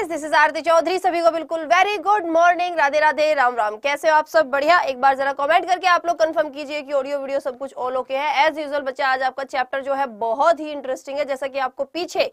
guys this is Aarti Chaudhary सभी को बिल्कुल very good morning Radhe Radhe Ram Ram कैसे हो आप सब बढ़िया एक बार जरा कमेंट करके आप लोग कंफर्म कीजिए कि ऑडियो वीडियो सब कुछ ऑल ओके है एज यूजुअल बच्चा आज आपका चैप्टर जो है बहुत ही इंटरेस्टिंग है जैसा कि आपको पीछे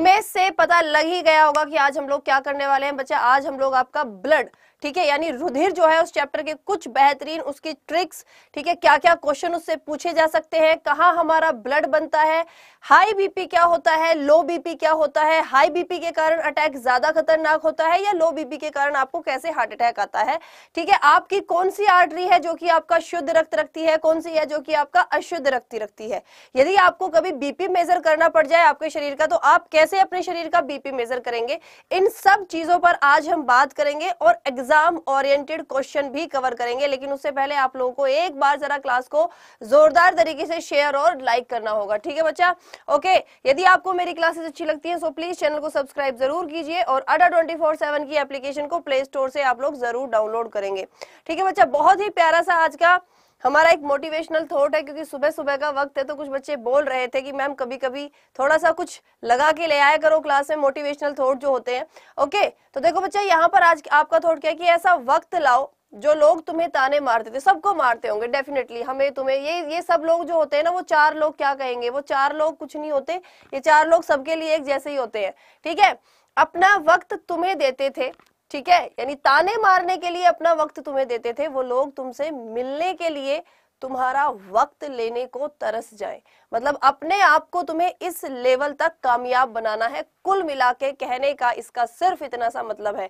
इमेज से पता लग ही गया होगा कि आज हम लोग क्या करने वाले हैं बच्चा आज हम लोग आपका ब्लड ठीक है यानी रुधिर जो है उस चैप्टर के कुछ बेहतरीन उसकी ट्रिक्स ठीक है क्या क्या क्वेश्चन उससे पूछे जा सकते हैं कहाँ हमारा ब्लड बनता है हाई बीपी क्या होता है लो बीपी क्या होता है हाई बीपी के कारण अटैक ज्यादा खतरनाक होता है या लो बीपी के कारण आपको कैसे हार्ट अटैक आता है ठीक है आपकी कौन सी आर्टरी है जो कि आपका शुद्ध रक्त रखती है कौन सी है जो कि आपका अशुद्ध रक्त रखती है यदि आपको कभी बीपी मेजर करना पड़ जाए आपके शरीर का तो आप कैसे अपने शरीर का बीपी मेजर करेंगे इन सब चीजों पर आज हम बात करेंगे और एग्जाम ओरिएंटेड क्वेश्चन भी कवर करेंगे लेकिन उससे पहले आप लोगों को एक बार जरा क्लास को जोरदार तरीके से शेयर और लाइक करना होगा ठीक है बच्चा ओके यदि आपको मेरी क्लासेस अच्छी लगती हैं सो प्लीज चैनल को सब्सक्राइब जरूर कीजिए और अडा ट्वेंटी फोर सेवन की एप्लीकेशन को प्ले स्टोर से आप लोग जरूर डाउनलोड करेंगे ठीक है बच्चा बहुत ही प्यारा सा आज का हमारा एक मोटिवेशनल थॉट है क्योंकि सुबह सुबह का वक्त है तो कुछ बच्चे बोल रहे थे कि मैम कभी कभी थोड़ा सा कुछ लगा के ले आया करो क्लास में मोटिवेशनल थॉट जो होते हैं ओके तो देखो बच्चा यहाँ पर आज आपका थॉट क्या है कि ऐसा वक्त लाओ जो लोग तुम्हें ताने मारते थे सबको मारते होंगे डेफिनेटली हमें तुम्हें ये ये सब लोग जो होते हैं ना वो चार लोग क्या कहेंगे वो चार लोग कुछ नहीं होते ये चार लोग सबके लिए एक जैसे ही होते हैं ठीक है अपना वक्त तुम्हें देते थे ठीक है यानी ताने मारने के लिए अपना वक्त तुम्हें देते थे वो लोग तुमसे मिलने के लिए तुम्हारा वक्त लेने को तरस जाए मतलब अपने आप को तुम्हें इस लेवल तक कामयाब बनाना है कुल मिला के कहने का इसका सिर्फ इतना सा मतलब है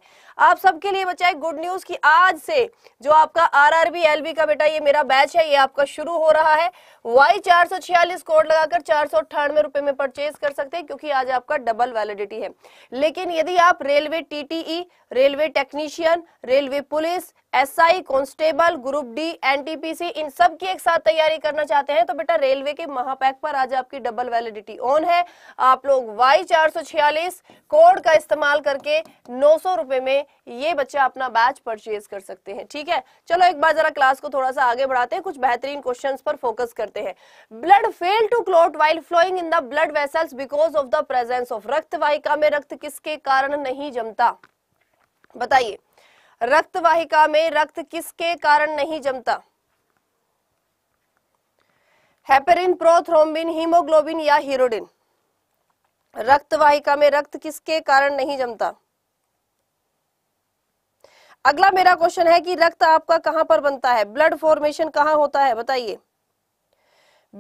आप सबके लिए बचाए गुड न्यूज की आज से जो आपका आर आरआरबी एलबी का बेटा ये मेरा बैच है ये आपका शुरू हो रहा है वाई चार सौ छियालीस कोड लगाकर चार सौ अट्ठानवे रुपए में परचेज कर सकते हैं क्योंकि आज आपका डबल वैलिडिटी है लेकिन यदि आप railway TTE railway technician railway police SI constable group D NTPC इन सब की एक साथ तैयारी करना चाहते हैं तो बेटा रेलवे के महापैक बैग पर आज आपकी डबल वैलिडिटी ऑन है आप लोग वाई चार कोड का इस्तेमाल करके नौ सौ में ये बच्चा अपना बैच परचेज कर सकते हैं ठीक है चलो एक बार जरा क्लास को थोड़ा सा आगे बढ़ाते हैं कुछ बेहतरीन क्वेश्चन पर फोकस करते हैं blood fail to clot while flowing in the blood vessels because of the presence of रक्त वाहिका में रक्त किसके कारण नहीं जमता बताइए रक्तवाहिका में रक्त किसके कारण नहीं जमता हेपरिन प्रोथ्रोम्बिन हीमोग्लोबिन या हीरोडिन रक्तवाहिका में रक्त किसके कारण नहीं जमता अगला मेरा क्वेश्चन है कि रक्त आपका कहां पर बनता है ब्लड फॉर्मेशन कहां होता है बताइए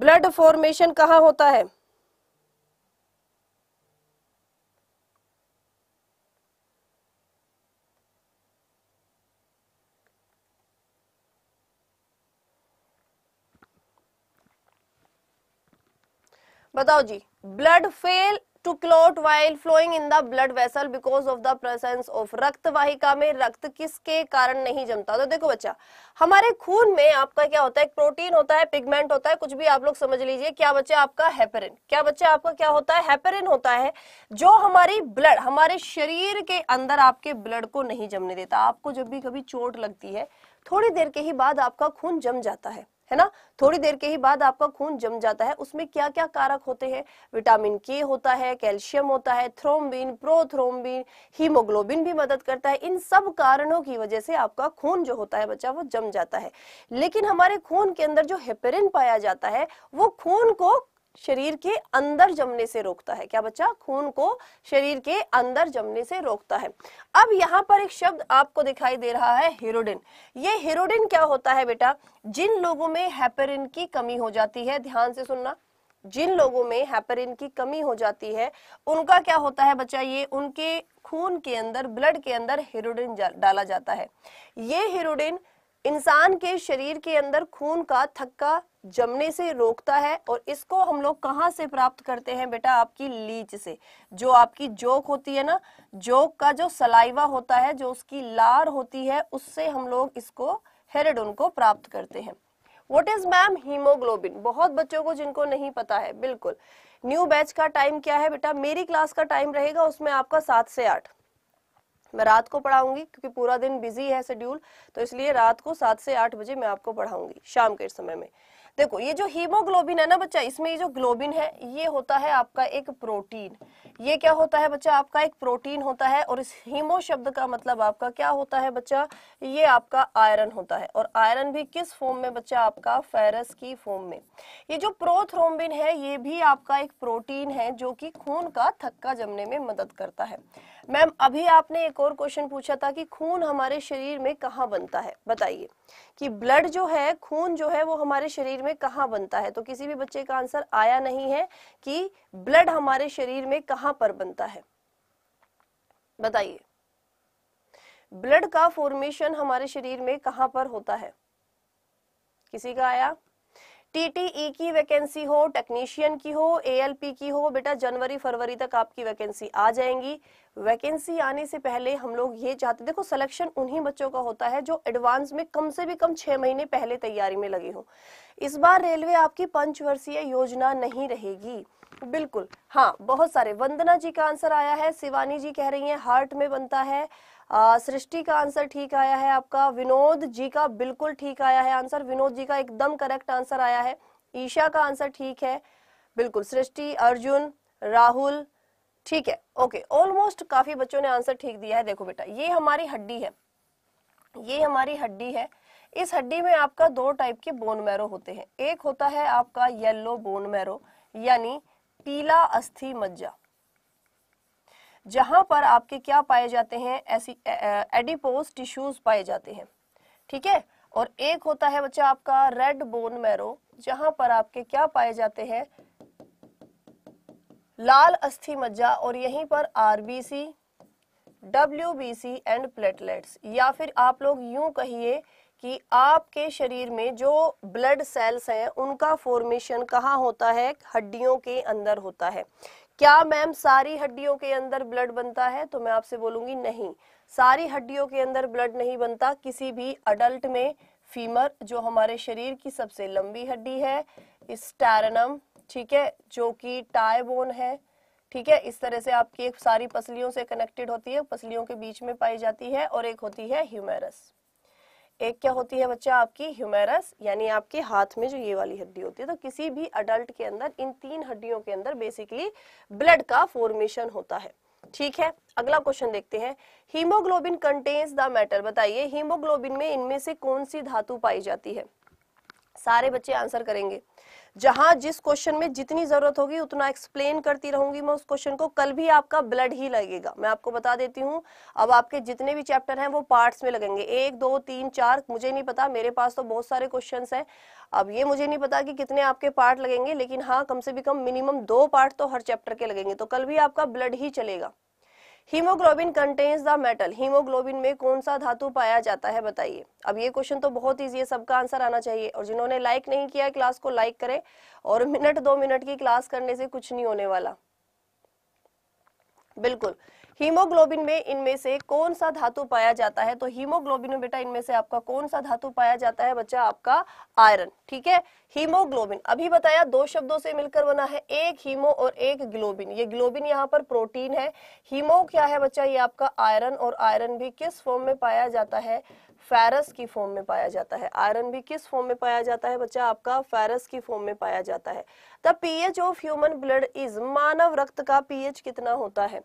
ब्लड फॉर्मेशन कहां होता है बताओ जी blood fail to clot while flowing in the blood vessel because of the presence of रक्त वाहिका में रक्त किसके कारण नहीं जमता तो देखो बच्चा हमारे खून में आपका क्या होता है एक प्रोटीन होता है पिगमेंट होता है कुछ भी आप लोग समझ लीजिए क्या बच्चा आपका हेपरिन क्या बच्चा आपका क्या होता है हेपरिन होता है जो हमारी ब्लड हमारे शरीर के अंदर आपके ब्लड को नहीं जमने देता आपको जब भी कभी चोट लगती है थोड़ी देर के ही बाद आपका खून जम जाता है है ना थोड़ी देर के ही बाद आपका खून जम जाता है उसमें क्या क्या कारक होते हैं विटामिन के होता है कैल्शियम होता है थ्रोम्बिन प्रोथ्रोम्बिन हीमोग्लोबिन भी मदद करता है इन सब कारणों की वजह से आपका खून जो होता है बच्चा वो जम जाता है लेकिन हमारे खून के अंदर जो हेपेरिन पाया जाता है वो खून को शरीर के अंदर जमने से रोकता है क्या बच्चा खून को शरीर के अंदर जमने से रोकता है अब यहाँ पर एक शब्द आपको दिखाई दे रहा है हीरोडिन ये हीरोडिन क्या होता है बेटा जिन लोगों में हैपेरिन की कमी हो जाती है ध्यान से सुनना जिन लोगों में हैपरिन की कमी हो जाती है उनका क्या होता है बच्चा ये उनके खून के अंदर ब्लड के अंदर हीरोडिन डाला जाता है ये हीरोडिन इंसान के शरीर के अंदर खून का थक्का जमने से रोकता है और इसको हम लोग कहाँ से प्राप्त करते हैं बेटा आपकी लीच से जो आपकी जोक होती है ना जोक का जो सलाइवा होता है जो उसकी लार होती है उससे हम लोग इसको हेरेडोन को प्राप्त करते हैं वट इज मैम हीमोग्लोबिन बहुत बच्चों को जिनको नहीं पता है बिल्कुल न्यू बैच का टाइम क्या है बेटा मेरी क्लास का टाइम रहेगा उसमें आपका सात से आठ मैं रात को पढ़ाऊंगी क्योंकि पूरा दिन बिजी है शेड्यूल तो इसलिए रात को सात से आठ बजे मैं आपको पढ़ाऊंगी शाम के समय में देखो ये जो हीमोग्लोबिन है ना बच्चा इसमें ये जो ग्लोबिन है ये होता है आपका एक प्रोटीन ये क्या होता है बच्चा आपका एक प्रोटीन होता है और इस हीमो शब्द का मतलब आपका क्या होता है बच्चा ये आपका आयरन होता है और आयरन भी किस फॉर्म में बच्चा आपका फेरस की फॉर्म में ये जो प्रोथ्रोम्बिन है ये भी आपका एक प्रोटीन है जो कि खून का थक्का जमने में मदद करता है मैम अभी आपने एक और क्वेश्चन पूछा था कि खून हमारे शरीर में कहाँ बनता है बताइए कि ब्लड जो है खून जो है वो हमारे शरीर में कहाँ बनता है तो किसी भी बच्चे का आंसर आया नहीं है कि ब्लड हमारे शरीर में कहाँ पर बनता है बताइए ब्लड का फॉर्मेशन हमारे शरीर में कहाँ पर होता है किसी का आया टीटीई की वैकेंसी हो टेक्नीशियन की हो एएलपी की हो बेटा जनवरी फरवरी तक आपकी वैकेंसी आ जाएंगी वैकेंसी आने से पहले हम लोग ये चाहते देखो सिलेक्शन उन्हीं बच्चों का होता है जो एडवांस में कम से भी कम छह महीने पहले तैयारी में लगे हो इस बार रेलवे आपकी पंचवर्षीय योजना नहीं रहेगी बिल्कुल हाँ बहुत सारे वंदना जी का आंसर आया है शिवानी जी कह रही है हार्ट में बनता है सृष्टि का आंसर ठीक आया है आपका विनोद जी का बिल्कुल ठीक आया है आंसर विनोद जी का एकदम करेक्ट आंसर आया है ईशा का आंसर ठीक है बिल्कुल सृष्टि अर्जुन राहुल ठीक है ओके ऑलमोस्ट काफी बच्चों ने आंसर ठीक दिया है देखो बेटा ये हमारी हड्डी है ये हमारी हड्डी है इस हड्डी में आपका दो टाइप के बोन मैरो होते हैं एक होता है आपका येलो बोन मैरो यानी पीला अस्थि मज्जा जहां पर आपके क्या पाए जाते हैं ऐसी एडिपोज टिश्यूज पाए जाते हैं ठीक है और एक होता है बच्चा आपका रेड बोन मैरो जहां पर आपके क्या पाए जाते हैं लाल अस्थि मज्जा और यहीं पर आरबीसी सी एंड प्लेटलेट्स या फिर आप लोग यूं कहिए कि आपके शरीर में जो ब्लड सेल्स हैं उनका फॉर्मेशन कहाँ होता है हड्डियों के अंदर होता है क्या मैम सारी हड्डियों के अंदर ब्लड बनता है तो मैं आपसे बोलूंगी नहीं सारी हड्डियों के अंदर ब्लड नहीं बनता किसी भी अडल्ट में फीमर जो हमारे शरीर की सबसे लंबी हड्डी है स्टैरनम ठीक है जो कि टाइबोन है ठीक है इस तरह से आपकी एक सारी पसलियों से कनेक्टेड होती है पसलियों के बीच में पाई जाती है और एक होती है ह्यूमेरस एक क्या होती है बच्चा आपकी ह्यूमेरस यानी आपके हाथ में जो ये वाली हड्डी होती है तो किसी भी अडल्ट के अंदर इन तीन हड्डियों के अंदर बेसिकली ब्लड का फॉर्मेशन होता है ठीक है अगला क्वेश्चन देखते हैं हीमोग्लोबिन कंटेन्स द मैटर बताइए हीमोग्लोबिन में इनमें से कौन सी धातु पाई जाती है सारे बच्चे आंसर करेंगे जहां जिस क्वेश्चन में जितनी जरूरत होगी उतना एक्सप्लेन करती रहूंगी मैं उस क्वेश्चन को कल भी आपका ब्लड ही लगेगा मैं आपको बता देती हूँ अब आपके जितने भी चैप्टर हैं वो पार्ट्स में लगेंगे एक दो तीन चार मुझे नहीं पता मेरे पास तो बहुत सारे क्वेश्चन हैं अब ये मुझे नहीं पता कि कितने आपके पार्ट लगेंगे लेकिन हाँ कम से कम मिनिमम दो पार्ट तो हर चैप्टर के लगेंगे तो कल भी आपका ब्लड ही चलेगा haemoglobin contains the metal haemoglobin में कौन सा धातु पाया जाता है बताइए अब ये क्वेश्चन तो बहुत ईजी है सबका आंसर आना चाहिए और जिन्होंने लाइक नहीं किया क्लास को लाइक करें और मिनट दो मिनट की क्लास करने से कुछ नहीं होने वाला बिल्कुल हीमोग्लोबिन में इनमें से कौन सा धातु पाया जाता है तो हीमोग्लोबिन में बेटा इनमें से आपका कौन सा धातु पाया जाता है बच्चा आपका आयरन ठीक है हीमोग्लोबिन अभी बताया दो शब्दों से मिलकर बना है एक हीमो और एक ग्लोबिन ये ग्लोबिन यहाँ पर प्रोटीन है हीमो क्या है बच्चा ये आपका आयरन और आयरन भी किस फॉर्म में पाया जाता है फेरस की फॉर्म में पाया जाता है आयरन भी किस फॉर्म में पाया जाता है बच्चा आपका फेरस की फॉर्म में पाया जाता है the pH of human blood is मानव रक्त का पीएच कितना होता है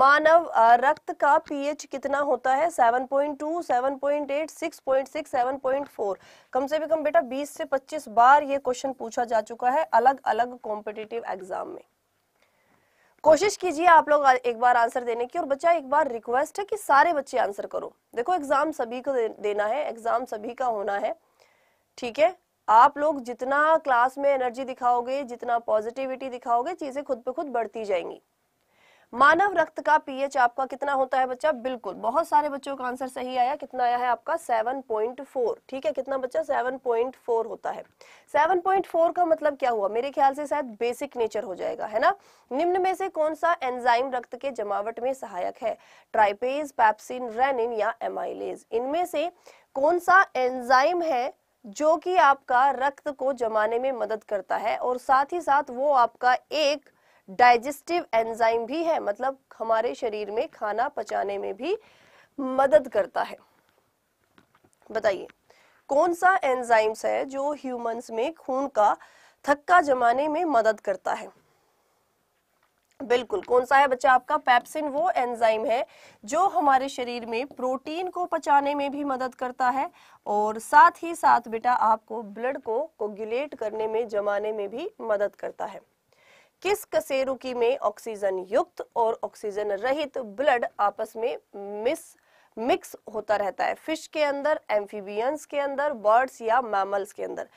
मानव रक्त का पीएच कितना होता है 7.2, 7.8, 6.6, 7.4 कम से भी कम बेटा 20 से 25 बार ये क्वेश्चन पूछा जा चुका है अलग अलग कॉम्पिटिटिव एग्जाम में कोशिश कीजिए आप लोग एक बार आंसर देने की और बच्चा एक बार रिक्वेस्ट है कि सारे बच्चे आंसर करो देखो एग्जाम सभी को देना है एग्जाम सभी का होना है ठीक है आप लोग जितना क्लास में एनर्जी दिखाओगे जितना पॉजिटिविटी दिखाओगे चीजें खुद पे खुद बढ़ती जाएंगी मानव रक्त का पीएच आपका कितना होता है बच्चा बिल्कुल बहुत सारे बच्चों का आंसर सही आया कितना आया है आपका 7.4 ठीक है कितना बच्चा 7.4 होता है 7.4 का मतलब क्या हुआ मेरे ख्याल से शायद बेसिक नेचर हो जाएगा है ना निम्न में से कौन सा एंजाइम रक्त के जमावट में सहायक है ट्राइपेज पैप्सिन रेनिन या एमाइलेज इनमें से कौन सा एंजाइम है जो कि आपका रक्त को जमाने में मदद करता है और साथ ही साथ वो आपका एक डाइजेस्टिव एंजाइम भी है मतलब हमारे शरीर में खाना पचाने में भी मदद करता है बताइए कौन सा एंजाइम्स है जो ह्यूमंस में खून का थक्का जमाने में मदद करता है बिल्कुल कौन सा है बच्चा आपका पैप्सिन वो एंजाइम है जो हमारे शरीर में प्रोटीन को पचाने में भी मदद करता है और साथ ही साथ बेटा आपको ब्लड को कोगुलेट करने में जमाने में भी मदद करता है किस कसेरुकी में ऑक्सीजन युक्त और ऑक्सीजन रहित ब्लड आपस में मिस मिक्स होता रहता है फिश के अंदर एम्फीबियंस के अंदर बर्ड्स या मैमल्स के अंदर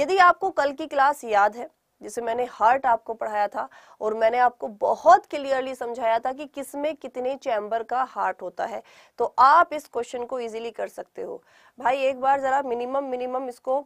यदि आपको कल की क्लास याद है जिसे मैंने हार्ट आपको पढ़ाया था और मैंने आपको बहुत क्लियरली समझाया था कि किस में कितने चैम्बर का हार्ट होता है तो आप इस क्वेश्चन को इजीली कर सकते हो भाई एक बार जरा मिनिमम मिनिमम इसको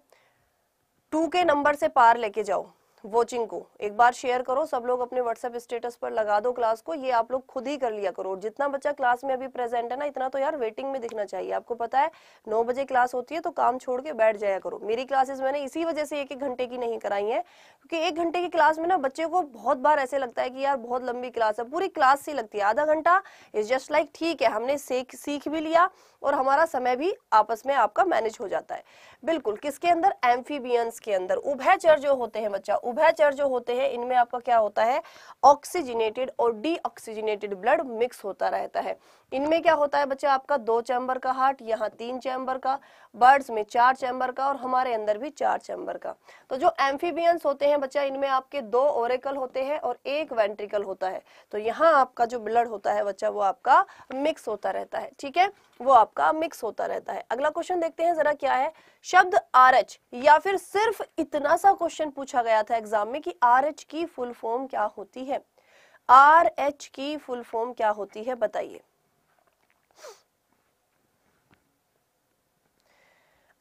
टू के नंबर से पार लेके जाओ वॉचिंग को एक बार शेयर करो सब लोग अपने व्हाट्सएप स्टेटस पर लगा दो क्लास को ये आप लोग खुद ही कर लिया करो जितना बच्चा क्लास में अभी प्रेजेंट है ना इतना तो यार वेटिंग में दिखना चाहिए आपको पता है नौ बजे क्लास होती है तो काम छोड़ के बैठ जाया करो मेरी क्लासेस मैंने इसी वजह से एक एक घंटे की नहीं कराई है क्योंकि एक घंटे की क्लास में ना बच्चे को बहुत बार ऐसे लगता है कि यार बहुत लंबी क्लास है पूरी क्लास से लगती है आधा घंटा इज जस्ट लाइक ठीक है हमने सीख भी लिया और हमारा समय भी आपस में आपका मैनेज हो जाता है बिल्कुल किसके अंदर एम्फीबियंस के अंदर उभयचर जो होते हैं बच्चा उभयचर जो होते हैं इनमें आपका क्या होता है ऑक्सीजनेटेड और डीऑक्सीजनेटेड ब्लड मिक्स होता रहता है इनमें क्या होता है बच्चे आपका दो चैम्बर का हार्ट यहाँ तीन चैम्बर का बर्ड्स में चार चैम्बर का और हमारे अंदर भी चार चैम्बर का तो जो एम्फीबियंस होते हैं बच्चा इनमें आपके दो ओरेकल होते हैं और एक वेंट्रिकल होता है तो यहाँ आपका जो ब्लड होता है बच्चा वो आपका मिक्स होता रहता है ठीक है वो आपका मिक्स होता रहता है अगला क्वेश्चन देखते हैं जरा क्या है शब्द आर या फिर सिर्फ इतना सा क्वेश्चन पूछा गया था एग्जाम में कि आर की फुल फॉर्म क्या होती है आर की फुल फॉर्म क्या होती है बताइए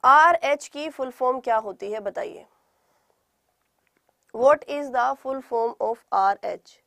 आर एच की फुल फॉर्म क्या होती है बताइए what is the full form of R H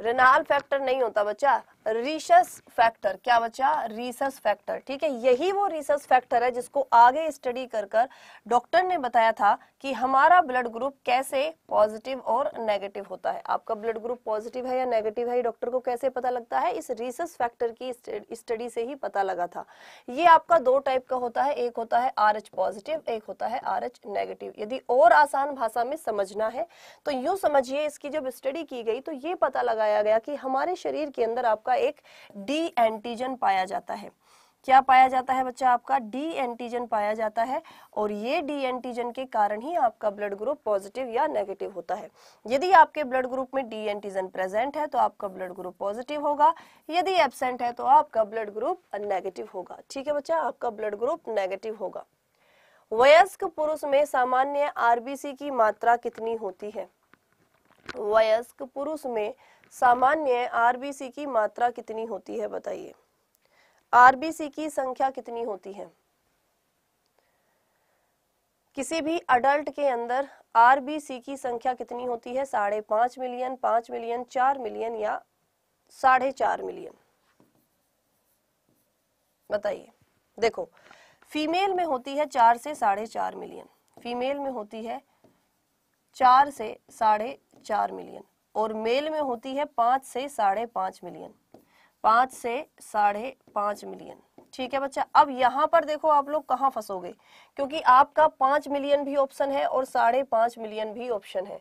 रेनाल फैक्टर नहीं होता बच्चा रिसर्च फैक्टर क्या बचा रिसर्च फैक्टर ठीक है यही वो रिसर्च फैक्टर है जिसको आगे स्टडी कर कर डॉक्टर ने बताया था कि हमारा ब्लड ग्रुप कैसे पॉजिटिव और नेगेटिव होता है आपका ब्लड ग्रुप पॉजिटिव है या नेगेटिव है डॉक्टर को कैसे पता लगता है इस रिसस फैक्टर की स्टडी से ही पता लगा था ये आपका दो टाइप का होता है एक होता है आर पॉजिटिव एक होता है आर नेगेटिव यदि और आसान भाषा में समझना है तो यू समझिए इसकी जब स्टडी की गई तो ये पता लगाया गया कि हमारे शरीर के अंदर आपका एक डी एंटीजन पाया जाता है क्या पाया जाता है बच्चा आपका डी एंटीजन पाया जाता है और ये डी एंटीजन के कारण ही आपका ब्लड ग्रुप पॉजिटिव या नेगेटिव होता है यदि आपके ब्लड ग्रुप में डी एंटीजन प्रेजेंट है तो आपका ब्लड ग्रुप पॉजिटिव होगा यदि एबसेंट है तो आपका ब्लड ग्रुप नेगेटिव होगा ठीक है बच्चा आपका ब्लड ग्रुप नेगेटिव होगा वयस्क पुरुष में सामान्य आरबीसी की मात्रा कितनी होती है वयस्क पुरुष में सामान्य आरबीसी की मात्रा कितनी होती है बताइए आरबीसी की संख्या कितनी होती है किसी भी अडल्ट के अंदर आरबीसी की संख्या कितनी होती है साढ़े पांच मिलियन पांच मिलियन चार मिलियन या साढ़े चार मिलियन बताइए देखो फीमेल में होती है चार से साढ़े चार मिलियन फीमेल में होती है चार से साढ़े चार मिलियन और मेल में होती है पांच से साढ़े पांच मिलियन पांच से साढ़े पांच मिलियन ठीक है बच्चा अब यहाँ पर देखो आप लोग कहाँ फंसोगे क्योंकि आपका पांच मिलियन भी ऑप्शन है और साढ़े पांच मिलियन भी ऑप्शन है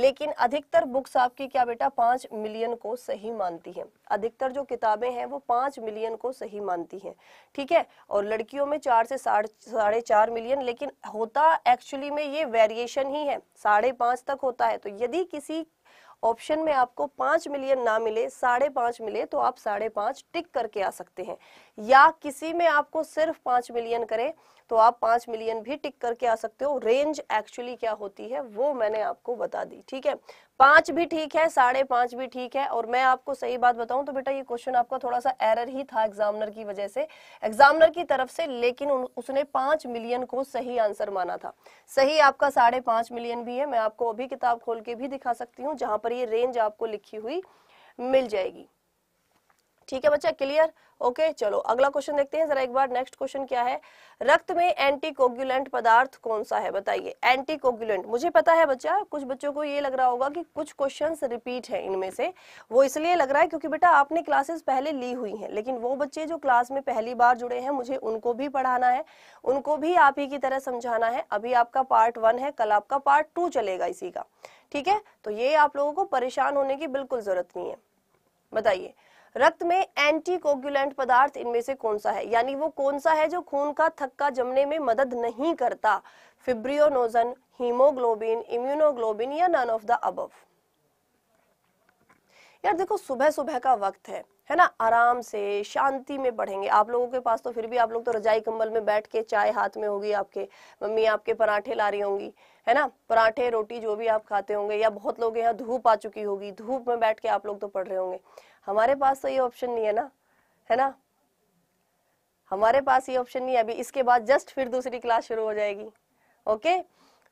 लेकिन अधिकतर बुक्स आपकी क्या बेटा पांच मिलियन को सही मानती हैं अधिकतर जो किताबें हैं वो पांच मिलियन को सही मानती हैं ठीक है और लड़कियों में चार से साढ़े साढ़े चार मिलियन लेकिन होता एक्चुअली में ये वेरिएशन ही है साढ़े पांच तक होता है तो यदि किसी ऑप्शन में आपको पांच मिलियन ना मिले साढ़े पांच मिले तो आप साढ़े पांच टिक करके आ सकते हैं या किसी में आपको सिर्फ पांच मिलियन करे तो आप पांच मिलियन भी टिक करके आ सकते हो रेंज एक्चुअली क्या होती है वो मैंने आपको बता दी ठीक है पांच भी ठीक है साढ़े पांच भी ठीक है और मैं आपको सही बात बताऊं तो बेटा ये क्वेश्चन आपका थोड़ा सा एरर ही था एग्जामिनर की वजह से एग्जामिनर की तरफ से लेकिन उसने पांच मिलियन को सही आंसर माना था सही आपका साढ़े पांच मिलियन भी है मैं आपको अभी किताब खोल के भी दिखा सकती हूँ जहां पर ये रेंज आपको लिखी हुई मिल जाएगी ठीक है बच्चा क्लियर ओके चलो अगला क्वेश्चन देखते हैं जरा एक बार नेक्स्ट क्वेश्चन क्या है रक्त में एंटीकोगुलेंट पदार्थ कौन सा है बताइए एंटीकोगुलेंट मुझे पता है बच्चा कुछ बच्चों को ये लग रहा होगा कि कुछ क्वेश्चंस रिपीट है इनमें से वो इसलिए लग रहा है क्योंकि बेटा आपने क्लासेस पहले ली हुई है लेकिन वो बच्चे जो क्लास में पहली बार जुड़े हैं मुझे उनको भी पढ़ाना है उनको भी आप ही की तरह समझाना है अभी आपका पार्ट वन है कल आपका पार्ट टू चलेगा इसी का ठीक है तो ये आप लोगों को परेशान होने की बिल्कुल जरूरत नहीं है बताइए रक्त में एंटीकोगुलेंट पदार्थ इनमें से कौन सा है यानी वो कौन सा है जो खून का थक्का जमने में मदद नहीं करता फिब्रियोनोजन हीमोग्लोबिन इम्यूनोग्लोबिन या नन ऑफ द अब यार देखो सुबह सुबह का वक्त है है ना आराम से शांति में पढ़ेंगे आप लोगों के पास तो फिर भी आप लोग तो रजाई कंबल में बैठ के चाय हाथ में होगी आपके मम्मी आपके पराठे ला रही होंगी है ना पराठे रोटी जो भी आप खाते होंगे या बहुत लोग यहाँ धूप आ चुकी होगी धूप में बैठ के आप लोग तो पढ़ रहे होंगे हमारे पास तो ये ऑप्शन नहीं है ना है ना हमारे पास ये ऑप्शन नहीं है अभी इसके बाद जस्ट फिर दूसरी क्लास शुरू हो जाएगी ओके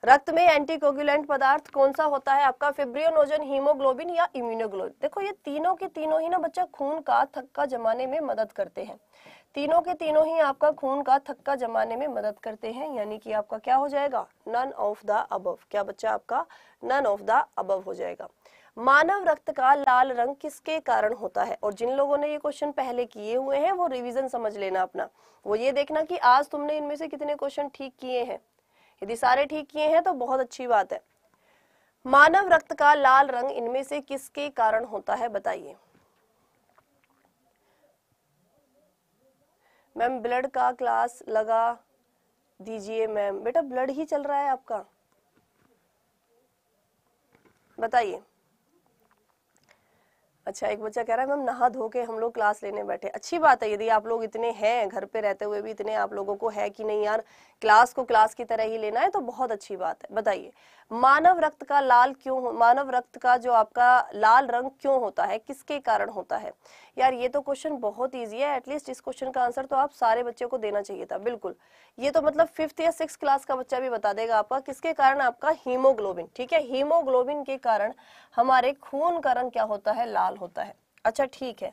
रक्त में एंटीकोगुलेंट पदार्थ कौन सा होता है आपका फिब्रियोनोजन हीमोग्लोबिन या इम्यूनोग्लोबिन देखो ये तीनों के तीनों ही ना बच्चा खून का थक्का जमाने में मदद करते हैं तीनों के तीनों ही आपका खून का थक्का जमाने में मदद करते हैं यानी कि आपका क्या हो जाएगा नन ऑफ द अबव क्या बच्चा आपका नन ऑफ द अबव हो जाएगा मानव रक्त का लाल रंग किसके कारण होता है और जिन लोगों ने ये क्वेश्चन पहले किए हुए हैं वो रिविजन समझ लेना अपना वो ये देखना कि आज तुमने इनमें से कितने क्वेश्चन ठीक किए हैं यदि सारे ठीक किए हैं तो बहुत अच्छी बात है मानव रक्त का लाल रंग इनमें से किसके कारण होता है बताइए मैम ब्लड का क्लास लगा दीजिए मैम बेटा ब्लड ही चल रहा है आपका बताइए अच्छा एक बच्चा कह रहा है मैम नहा धो के हम लोग क्लास लेने बैठे अच्छी बात है यदि आप लोग इतने हैं घर पे रहते हुए भी इतने आप लोगों को है कि नहीं यार क्लास को क्लास की तरह ही लेना है तो बहुत अच्छी बात है बताइए मानव रक्त का लाल क्यों मानव रक्त का जो आपका लाल रंग क्यों होता है किसके कारण होता है यार ये तो क्वेश्चन बहुत ईजी है एटलीस्ट इस क्वेश्चन का आंसर तो आप सारे बच्चों को देना चाहिए था बिल्कुल ये तो मतलब फिफ्थ या सिक्स क्लास का बच्चा भी बता देगा आपका किसके कारण आपका हीमोग्लोबिन ठीक है हीमोग्लोबिन के कारण हमारे खून का रंग क्या होता है लाल लाल होता है अच्छा ठीक है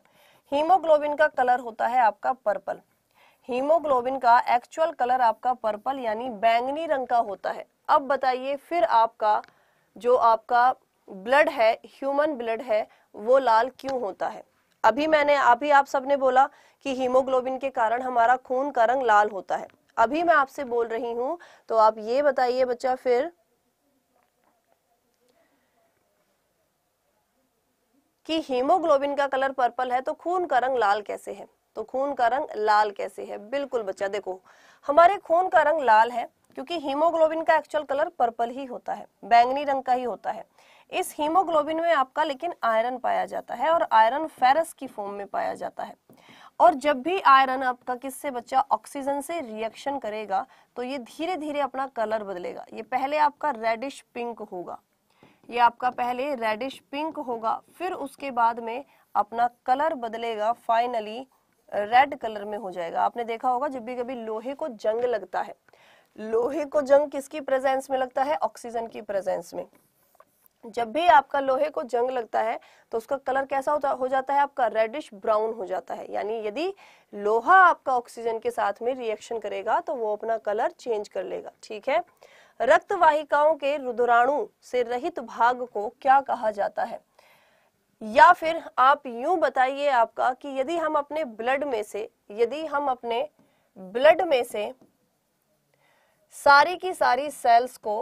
हीमोग्लोबिन का कलर होता है आपका पर्पल हीमोग्लोबिन का एक्चुअल कलर आपका पर्पल यानी बैंगनी रंग का होता है अब बताइए फिर आपका जो आपका ब्लड है ह्यूमन ब्लड है वो लाल क्यों होता है अभी मैंने अभी आप सबने बोला कि हीमोग्लोबिन के कारण हमारा खून का रंग लाल होता है अभी मैं आपसे बोल रही हूँ तो आप ये बताइए बच्चा फिर कि हीमोग्लोबिन का कलर पर्पल है तो खून का रंग लाल कैसे है तो खून का रंग लाल कैसे है बिल्कुल बच्चा देखो हमारे खून का रंग लाल है क्योंकि हीमोग्लोबिन का एक्चुअल कलर पर्पल ही होता है बैंगनी रंग का ही होता है इस हीमोग्लोबिन में आपका लेकिन आयरन पाया जाता है और आयरन फेरस की फॉर्म में पाया जाता है और जब भी आयरन आपका किससे बच्चा ऑक्सीजन से रिएक्शन करेगा तो ये धीरे धीरे अपना कलर बदलेगा ये पहले आपका रेडिश पिंक होगा ये आपका पहले रेडिश पिंक होगा फिर उसके बाद में अपना कलर बदलेगा फाइनली रेड कलर में हो जाएगा आपने देखा होगा जब भी कभी लोहे को जंग लगता है लोहे को जंग किसकी प्रेजेंस में लगता है ऑक्सीजन की प्रेजेंस में जब भी आपका लोहे को जंग लगता है तो उसका कलर कैसा होता हो जाता है आपका रेडिश ब्राउन हो जाता है यानी यदि लोहा आपका ऑक्सीजन के साथ में रिएक्शन करेगा तो वो अपना कलर चेंज कर लेगा ठीक है रक्त वाहिकाओं के रुद्राणु से रहित भाग को क्या कहा जाता है या फिर आप यूं बताइए आपका कि यदि हम अपने ब्लड में से यदि हम अपने ब्लड में से सारी की सारी सेल्स को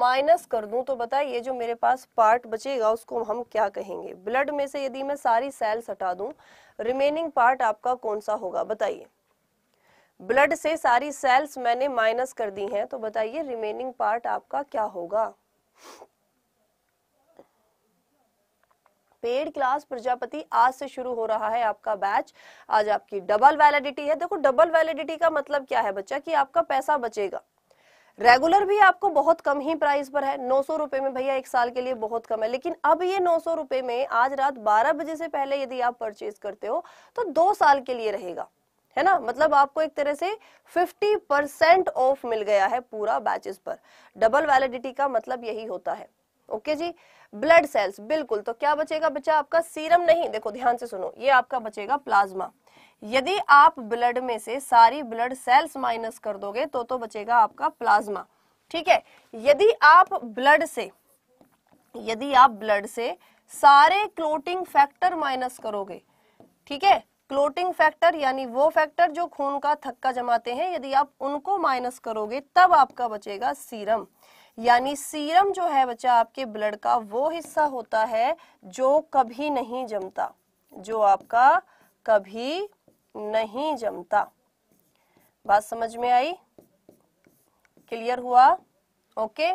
माइनस कर दूं तो बताइए जो मेरे पास पार्ट बचेगा उसको हम क्या कहेंगे ब्लड में से यदि मैं सारी सेल्स हटा दूं रिमेनिंग पार्ट आपका कौन सा होगा बताइए ब्लड से सारी सेल्स मैंने माइनस कर दी हैं तो बताइए रिमेनिंग पार्ट आपका क्या होगा पेड क्लास प्रजापति आज से शुरू हो रहा है आपका बैच आज आपकी डबल वैलिडिटी है देखो डबल वैलिडिटी का मतलब क्या है बच्चा कि आपका पैसा बचेगा रेगुलर भी आपको बहुत कम ही प्राइस पर है नौ सौ रुपए में भैया एक साल के लिए बहुत कम है लेकिन अब ये नौ सौ रुपए में आज रात बारह बजे से पहले यदि आप परचेज करते हो तो दो साल के लिए रहेगा है ना मतलब आपको एक तरह से 50 परसेंट ऑफ मिल गया है पूरा बैचेस पर डबल वैलिडिटी का मतलब यही होता है ओके जी ब्लड सेल्स बिल्कुल तो क्या बचेगा बच्चा आपका सीरम नहीं देखो ध्यान से सुनो ये आपका बचेगा प्लाज्मा यदि आप ब्लड में से सारी ब्लड सेल्स माइनस कर दोगे तो तो बचेगा आपका प्लाज्मा ठीक है यदि आप ब्लड से यदि आप ब्लड से सारे क्लोटिंग फैक्टर माइनस करोगे ठीक है क्लोटिंग फैक्टर यानी वो फैक्टर जो खून का थक्का जमाते हैं यदि आप उनको माइनस करोगे तब आपका बचेगा सीरम यानी सीरम जो है बच्चा आपके ब्लड का वो हिस्सा होता है जो कभी नहीं जमता जो आपका कभी नहीं जमता बात समझ में आई क्लियर हुआ ओके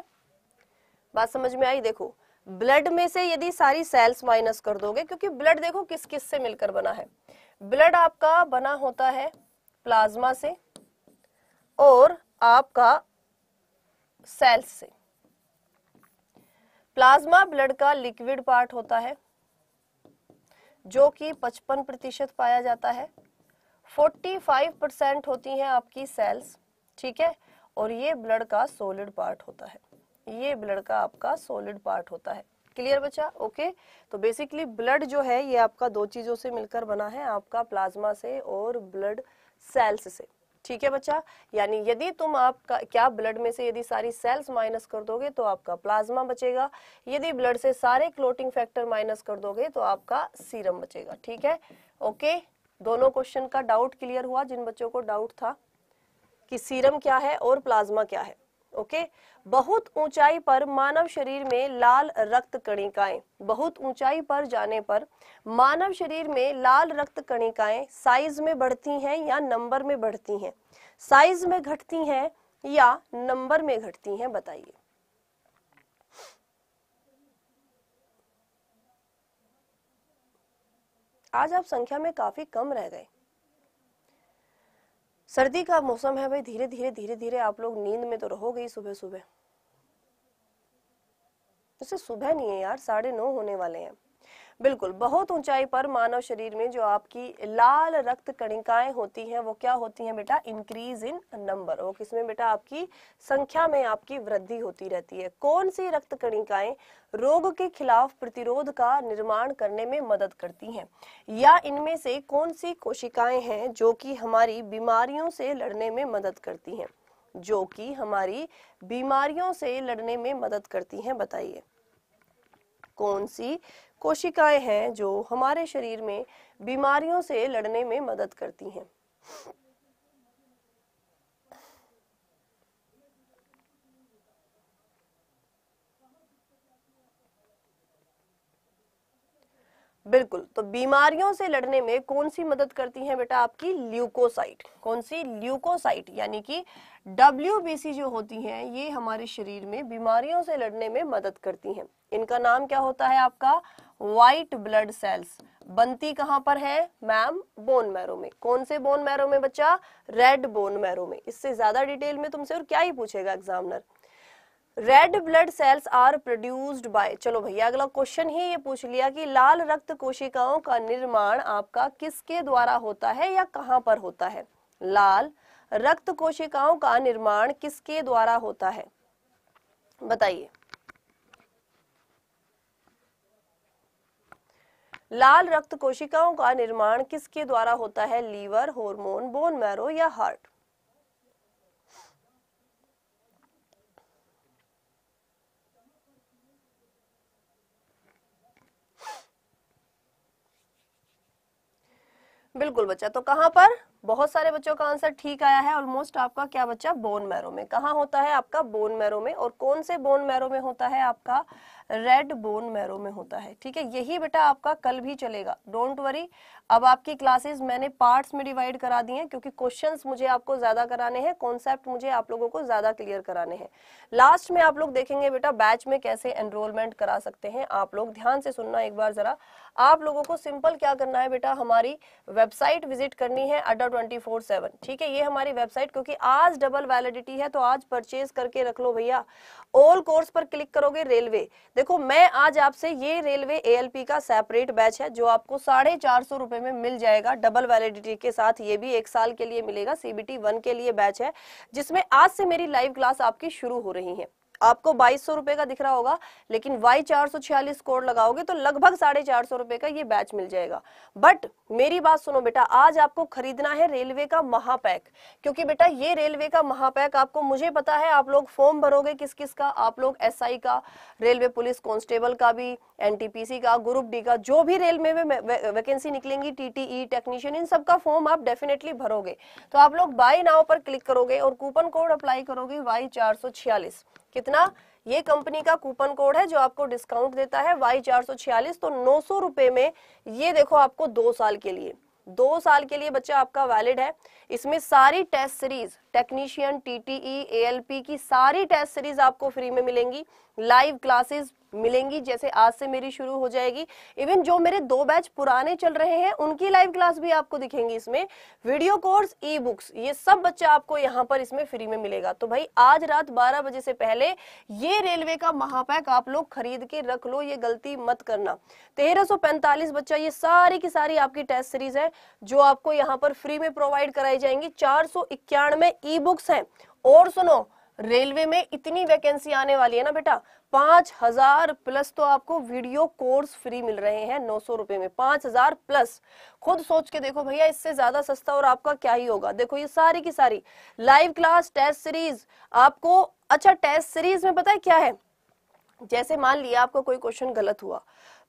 बात समझ में आई देखो ब्लड में से यदि सारी सेल्स माइनस कर दोगे क्योंकि ब्लड देखो किस किस से मिलकर बना है ब्लड आपका बना होता है प्लाज्मा से और आपका सेल्स से प्लाज्मा ब्लड का लिक्विड पार्ट होता है जो कि 55 प्रतिशत पाया जाता है 45 परसेंट होती हैं आपकी सेल्स ठीक है और ये ब्लड का सोलिड पार्ट होता है ये ब्लड का आपका सोलिड पार्ट होता है क्लियर बच्चा ओके तो बेसिकली ब्लड जो है ये आपका दो चीजों से मिलकर बना है आपका प्लाज्मा से और ब्लड सेल्स से ठीक है बच्चा यानी यदि तुम आपका क्या ब्लड में से यदि सारी सेल्स माइनस कर दोगे तो आपका प्लाज्मा बचेगा यदि ब्लड से सारे क्लोटिंग फैक्टर माइनस कर दोगे तो आपका सीरम बचेगा ठीक है ओके दोनों क्वेश्चन का डाउट क्लियर हुआ जिन बच्चों को डाउट था कि सीरम क्या है और प्लाज्मा क्या है ओके बहुत ऊंचाई पर मानव शरीर में लाल रक्त कणिकाएं बहुत ऊंचाई पर जाने पर मानव शरीर में लाल रक्त कणिकाएं साइज में बढ़ती हैं या नंबर में बढ़ती हैं साइज में घटती हैं या नंबर में घटती हैं बताइए आज आप संख्या में काफी कम रह गए सर्दी का मौसम है भाई धीरे धीरे धीरे धीरे आप लोग नींद में तो रहोगे ही सुबह सुबह वैसे सुबह नहीं है यार साढ़े नौ होने वाले हैं बिल्कुल बहुत ऊंचाई पर मानव शरीर में जो आपकी लाल रक्त कणिकाएं होती हैं वो क्या होती हैं बेटा इंक्रीज इन नंबर वो किसमें बेटा आपकी संख्या में आपकी वृद्धि होती रहती है कौन सी रक्त कणिकाएं रोग के खिलाफ प्रतिरोध का निर्माण करने में मदद करती हैं या इनमें से कौन सी कोशिकाएं हैं जो कि हमारी बीमारियों से लड़ने में मदद करती हैं जो कि हमारी बीमारियों से लड़ने में मदद करती हैं बताइए कौन सी कोशिकाएं हैं जो हमारे शरीर में बीमारियों से लड़ने में मदद करती हैं बिल्कुल तो बीमारियों से लड़ने में कौन सी मदद करती है बेटा आपकी ल्यूकोसाइट कौन सी ल्यूकोसाइट यानी कि डब्ल्यू जो होती हैं ये हमारे शरीर में बीमारियों से लड़ने में मदद करती हैं इनका नाम क्या होता है आपका व्हाइट ब्लड सेल्स बनती कहां पर है मैम बोन मैरो में कौन से बोन मैरो में बच्चा रेड बोन मैरो में इससे ज्यादा डिटेल में तुमसे और क्या ही पूछेगा examiner red blood cells are produced by चलो भैया अगला क्वेश्चन ही ये पूछ लिया कि लाल रक्त कोशिकाओं का निर्माण आपका किसके द्वारा होता है या कहां पर होता है लाल रक्त कोशिकाओं का निर्माण किसके द्वारा होता है बताइए लाल रक्त कोशिकाओं का निर्माण किसके द्वारा होता है लीवर हार्मोन बोन मैरो या हार्ट बिल्कुल बच्चा तो कहां पर बहुत सारे बच्चों का आंसर ठीक आया है ऑलमोस्ट आपका क्या बच्चा बोन मैरो में कहा होता है आपका बोन मैरो में और कौन से बोन मैरो में होता है आपका रेड बोन मैरो में होता है ठीक है यही बेटा आपका कल भी चलेगा डोंट वरी अब आपकी क्लासेस मैंने पार्ट्स में डिवाइड करा दी हैं क्योंकि क्वेश्चंस मुझे आपको ज्यादा कराने हैं कॉन्सेप्ट मुझे आप लोगों को ज्यादा क्लियर कराने हैं लास्ट में आप लोग देखेंगे बेटा बैच में कैसे एनरोलमेंट करा सकते हैं आप लोग ध्यान से सुनना एक बार जरा आप लोगों को सिंपल क्या करना है बेटा हमारी वेबसाइट विजिट करनी है अड्डा ट्वेंटी फोर सेवन ठीक है ये हमारी वेबसाइट क्योंकि आज डबल वैलिडिटी है तो आज परचेज करके रख लो भैया ऑल कोर्स पर क्लिक करोगे रेलवे देखो मैं आज आपसे ये रेलवे एएलपी का सेपरेट बैच है जो आपको साढ़े चार सौ में मिल जाएगा डबल वैलिडिटी के साथ ये भी एक साल के लिए मिलेगा सीबीटी वन के लिए बैच है जिसमें आज से मेरी लाइव क्लास आपकी शुरू हो रही है आपको बाईस सौ रुपए का दिख रहा होगा लेकिन वाई चार सौ छियालीस कोड लगाओगे तो लगभग साढ़े चार सौ रुपए का ये बैच मिल जाएगा बट मेरी बात सुनो बेटा आज आपको खरीदना है रेलवे का महापैक क्योंकि बेटा ये रेलवे का महापैक आपको मुझे पता है आप लोग फॉर्म भरोगे किस किस का आप लोग एस SI का रेलवे पुलिस कॉन्स्टेबल का भी एन का ग्रुप डी का जो भी रेलवे में वे, वे, वैकेंसी निकलेंगी टी टेक्नीशियन इन सबका फॉर्म आप डेफिनेटली भरोगे तो आप लोग बाई नाव पर क्लिक करोगे और कूपन कोड अप्लाई करोगे वाई चार छियालीस कितना ये कंपनी का कूपन कोड है जो आपको डिस्काउंट देता है वाई चार सौ छियालीस तो नौ सौ रुपए में ये देखो आपको दो साल के लिए दो साल के लिए बच्चा आपका वैलिड है इसमें सारी test series technician TTE ALP की सारी टेस्ट सीरीज आपको फ्री में मिलेंगी लाइव क्लासेस मिलेंगी जैसे आज से मेरी शुरू हो जाएगी इवन जो मेरे दो बैच पुराने चल रहे हैं उनकी लाइव क्लास भी आपको दिखेंगी इसमें वीडियो कोर्स ई बुक्स ये सब बच्चा आपको यहाँ पर इसमें फ्री में मिलेगा तो भाई आज रात 12 बजे से पहले ये रेलवे का महापैक आप लोग खरीद के रख लो ये गलती मत करना तेरह बच्चा ये सारी की सारी आपकी टेस्ट सीरीज है जो आपको यहाँ पर फ्री में प्रोवाइड कराई जाएंगी चार सौ ई बुक्स है और सुनो रेलवे में इतनी वैकेंसी आने वाली है ना बेटा पांच हजार प्लस तो आपको वीडियो कोर्स फ्री मिल रहे हैं नौ सौ रुपए में पांच हजार प्लस खुद सोच के देखो भैया इससे ज्यादा सस्ता और आपका क्या ही होगा देखो ये सारी की सारी लाइव क्लास टेस्ट सीरीज आपको अच्छा टेस्ट सीरीज में पता है क्या है जैसे मान लिया आपका कोई क्वेश्चन गलत हुआ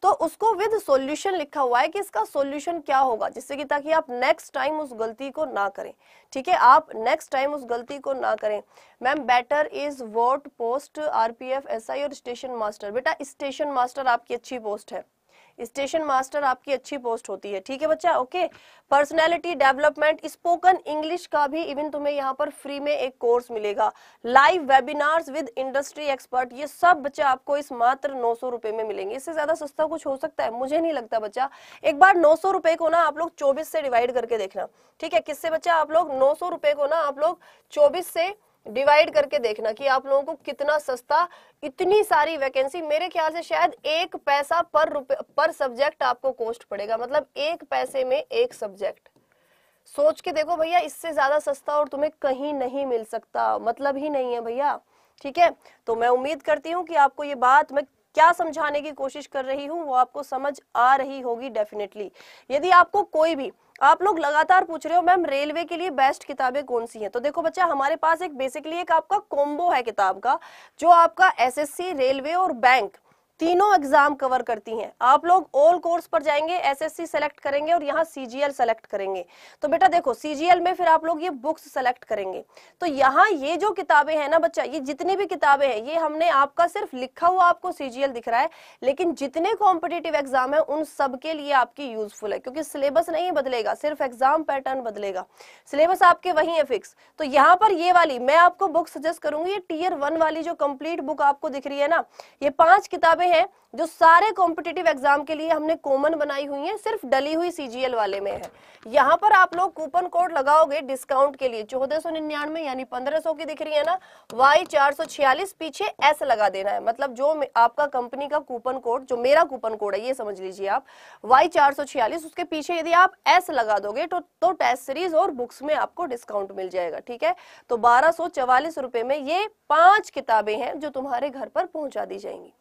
तो उसको विद सॉल्यूशन लिखा हुआ है कि इसका सॉल्यूशन क्या होगा जिससे कि ताकि आप नेक्स्ट टाइम उस गलती को ना करें ठीक है आप नेक्स्ट टाइम उस गलती को ना करें ma'am better is what post RPF SI और स्टेशन मास्टर बेटा स्टेशन मास्टर आपकी अच्छी पोस्ट है स्टेशन मास्टर आपकी अच्छी पोस्ट होती है ठीक है बच्चा okay personality development spoken English का भी इवन तुम्हें यहाँ पर फ्री में एक कोर्स मिलेगा live webinars with industry expert ये सब बच्चा आपको इस मात्र नौ सौ रुपए में मिलेंगे इससे ज्यादा सस्ता कुछ हो सकता है मुझे नहीं लगता बच्चा एक बार नौ सौ रुपए को ना आप लोग चौबीस से डिवाइड करके देखना ठीक है किससे बच्चा आप लोग नौ सौ रुपए को ना आप लोग चौबीस से डिवाइड करके देखना कि आप लोगों को कितना सस्ता इतनी सारी वैकेंसी मेरे ख्याल से शायद एक पैसा पर रुपए पर सब्जेक्ट आपको कॉस्ट पड़ेगा मतलब एक पैसे में एक सब्जेक्ट सोच के देखो भैया इससे ज्यादा सस्ता और तुम्हें कहीं नहीं मिल सकता मतलब ही नहीं है भैया ठीक है तो मैं उम्मीद करती हूँ कि आपको ये बात मैं क्या समझाने की कोशिश कर रही हूँ वो आपको समझ आ रही होगी डेफिनेटली यदि आपको कोई भी आप लोग लगातार पूछ रहे हो मैम रेलवे के लिए बेस्ट किताबें कौन सी हैं तो देखो बच्चा हमारे पास एक बेसिकली एक आपका कॉम्बो है किताब का जो आपका एसएससी रेलवे और बैंक तीनों एग्जाम कवर करती हैं आप लोग ऑल कोर्स पर जाएंगे एसएससी सेलेक्ट करेंगे और यहाँ सीजीएल सेलेक्ट करेंगे तो बेटा देखो सीजीएल में फिर आप लोग ये बुक्स सेलेक्ट करेंगे तो यहाँ ये जो किताबें हैं ना बच्चा ये जितनी भी किताबें हैं ये हमने आपका सिर्फ लिखा हुआ आपको सीजीएल दिख रहा है लेकिन जितने कॉम्पिटेटिव एग्जाम है उन सबके लिए आपकी यूजफुल है क्योंकि सिलेबस नहीं बदलेगा सिर्फ एग्जाम पैटर्न बदलेगा सिलेबस आपके वही है फिक्स तो यहाँ पर ये वाली मैं आपको बुक सजेस्ट करूंगी ये टीयर वन वाली जो कंप्लीट बुक आपको दिख रही है ना ये पांच किताबें में है जो सारे कॉम्पिटेटिव एग्जाम के लिए हमने कॉमन बनाई हुई है सिर्फ डली हुई सीजीएल वाले में है यहाँ पर आप लोग कूपन कोड लगाओगे डिस्काउंट के लिए चौदह सौ निन्यानवे यानी पंद्रह सौ की दिख रही है ना वाई चार सौ छियालीस पीछे एस लगा देना है मतलब जो आपका कंपनी का कूपन कोड जो मेरा कूपन कोड है ये समझ लीजिए आप वाई चार सौ छियालीस उसके पीछे यदि आप एस लगा दोगे तो, तो टेस्ट सीरीज और बुक्स में आपको डिस्काउंट मिल जाएगा ठीक है तो बारह सौ चवालीस रुपए में ये पांच किताबें हैं जो तुम्हारे घर पर पहुंचा दी जाएंगी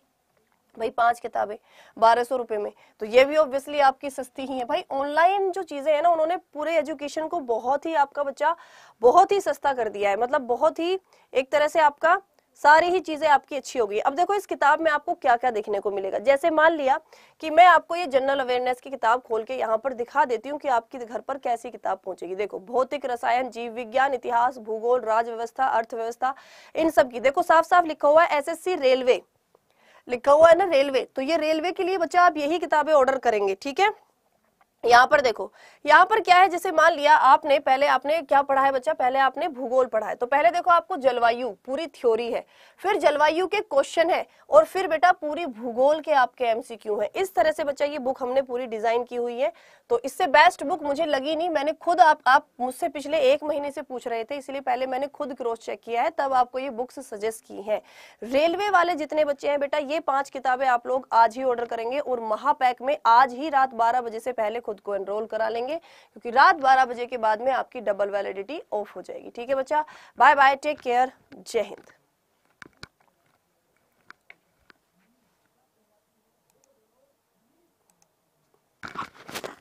भाई पांच किताबें बारह सौ रुपए में तो ये भी ऑब्वियसली आपकी सस्ती ही है भाई ऑनलाइन जो चीज़ें हैं ना उन्होंने पूरे एजुकेशन को बहुत ही आपका बच्चा बहुत ही सस्ता कर दिया है मतलब बहुत ही एक तरह से आपका सारी ही चीज़ें आपकी अच्छी होगी अब देखो इस किताब में आपको क्या क्या देखने को मिलेगा जैसे मान लिया कि मैं आपको ये जनरल अवेयरनेस की किताब खोल के यहाँ पर दिखा देती हूँ कि आपके घर पर कैसी किताब पहुंचेगी देखो भौतिक रसायन जीव विज्ञान इतिहास भूगोल राजव्यवस्था व्यवस्था अर्थव्यवस्था इन सब की देखो साफ साफ लिखा हुआ है एस रेलवे लिखा हुआ है ना रेलवे तो ये रेलवे के लिए बच्चा आप यही किताबें ऑर्डर करेंगे ठीक है यहाँ पर देखो यहाँ पर क्या है जैसे मान लिया आपने पहले आपने क्या पढ़ा है बच्चा पहले आपने भूगोल पढ़ा है तो पहले देखो आपको जलवायु पूरी थ्योरी है फिर जलवायु के क्वेश्चन है और फिर बेटा पूरी भूगोल के आपके एमसीक्यू है इस तरह से बच्चा ये बुक हमने पूरी डिजाइन की हुई है तो इससे बेस्ट बुक मुझे लगी नहीं मैंने खुद आप, आप मुझसे पिछले एक महीने से पूछ रहे थे इसलिए पहले मैंने खुद क्रॉस चेक किया है तब आपको ये बुक्स सजेस्ट की है रेलवे वाले जितने बच्चे हैं बेटा ये पांच किताबें आप लोग आज ही ऑर्डर करेंगे और महापैक में आज ही रात बारह बजे से पहले खुद खुद को एनरोल करा लेंगे क्योंकि रात बारह बजे के बाद में आपकी डबल वैलिडिटी ऑफ हो जाएगी ठीक है बच्चा बाय बाय टेक केयर जय हिंद